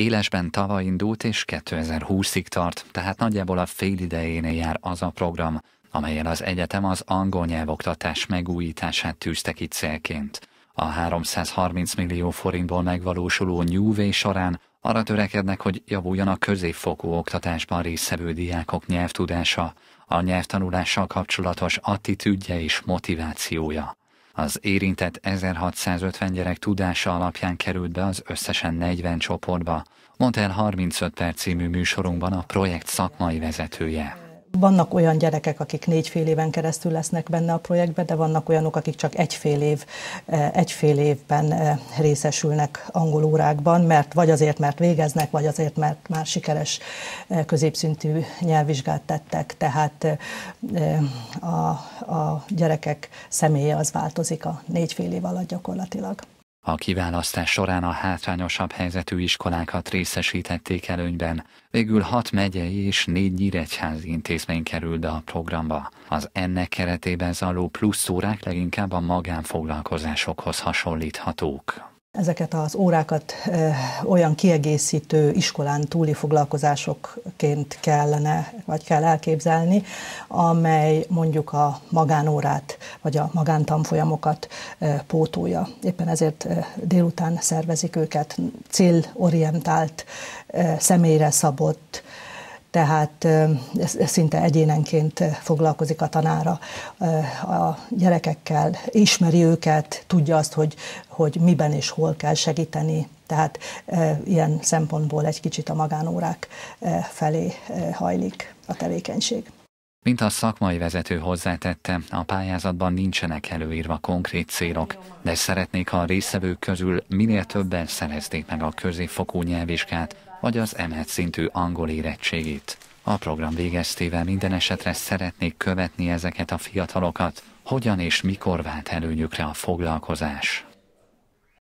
Élesben tavaly indult és 2020-ig tart, tehát nagyjából a fél idejénél jár az a program, amelyen az egyetem az angol nyelvoktatás megújítását tűzte ki célként. A 330 millió forintból megvalósuló nyúvé során arra törekednek, hogy javuljon a középfokú oktatásban részvevő diákok nyelvtudása, a nyelvtanulással kapcsolatos attitűdje és motivációja. Az érintett 1650 gyerek tudása alapján került be az összesen 40 csoportba, mondta el 35 perc című műsorunkban a projekt szakmai vezetője. Vannak olyan gyerekek, akik négy-fél éven keresztül lesznek benne a projektben, de vannak olyanok, akik csak egy-fél, év, eh, egy-fél évben eh, részesülnek angol órákban, mert vagy azért, mert végeznek, vagy azért, mert már sikeres eh, középszintű nyelvvizsgát tettek. Tehát a, a gyerekek személye az változik a négy-fél év alatt gyakorlatilag. A kiválasztás során a hátrányosabb helyzetű iskolákat részesítették előnyben, végül hat megyei és négy nyíregyházi intézmény került a programba. Az ennek keretében zajló plusz órák leginkább a magánfoglalkozásokhoz hasonlíthatók ezeket az órákat eh, olyan kiegészítő iskolán túli foglalkozásokként kellene, vagy kell elképzelni, amely mondjuk a magánórát, vagy a magántanfolyamokat eh, pótolja. Éppen ezért eh, délután szervezik őket célorientált, személyre szabott, tehát ez szinte egyénenként foglalkozik a tanára a gyerekekkel, ismeri őket, tudja azt, hogy, hogy miben és hol kell segíteni, tehát ilyen szempontból egy kicsit a magánórák felé hajlik a tevékenység. Mint a szakmai vezető hozzátette, a pályázatban nincsenek előírva konkrét célok, de szeretnék, ha a részvevők közül minél többen szerezték meg a középfokú nyelvvizsgát, vagy az emelt szintű angol érettségét. A program végeztével minden esetre szeretnék követni ezeket a fiatalokat, hogyan és mikor vált előnyükre a foglalkozás.